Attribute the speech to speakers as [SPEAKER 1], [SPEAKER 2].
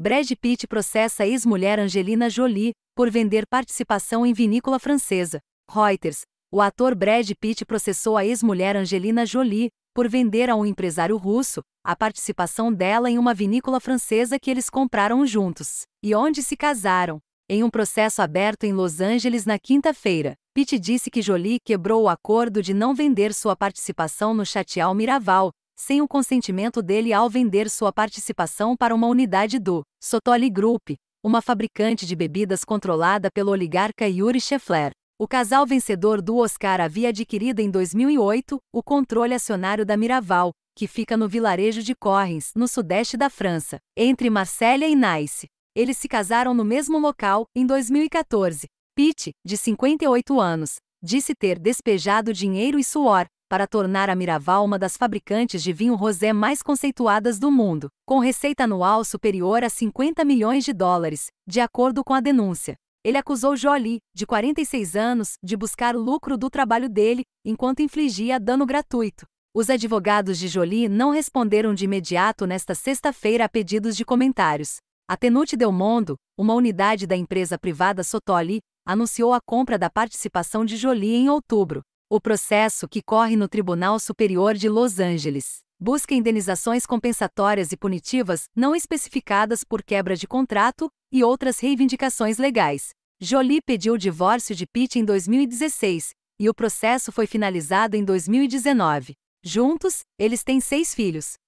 [SPEAKER 1] Brad Pitt processa ex-mulher Angelina Jolie por vender participação em vinícola francesa. Reuters. O ator Brad Pitt processou a ex-mulher Angelina Jolie por vender a um empresário russo a participação dela em uma vinícola francesa que eles compraram juntos e onde se casaram. Em um processo aberto em Los Angeles na quinta-feira, Pitt disse que Jolie quebrou o acordo de não vender sua participação no Chateau Miraval, sem o consentimento dele ao vender sua participação para uma unidade do Sotoli Group, uma fabricante de bebidas controlada pelo oligarca Yuri Scheffler. O casal vencedor do Oscar havia adquirido em 2008 o controle acionário da Miraval, que fica no vilarejo de Correns, no sudeste da França, entre Marsella e Nice. Eles se casaram no mesmo local em 2014. Pete, de 58 anos, disse ter despejado dinheiro e suor para tornar a Miraval uma das fabricantes de vinho rosé mais conceituadas do mundo, com receita anual superior a 50 milhões de dólares, de acordo com a denúncia. Ele acusou Jolie, de 46 anos, de buscar lucro do trabalho dele, enquanto infligia dano gratuito. Os advogados de Jolie não responderam de imediato nesta sexta-feira a pedidos de comentários. A Tenute Del Mondo, uma unidade da empresa privada Sotoli, anunciou a compra da participação de Jolie em outubro, o processo que corre no Tribunal Superior de Los Angeles busca indenizações compensatórias e punitivas não especificadas por quebra de contrato e outras reivindicações legais. Jolie pediu o divórcio de Pitt em 2016 e o processo foi finalizado em 2019. Juntos, eles têm seis filhos.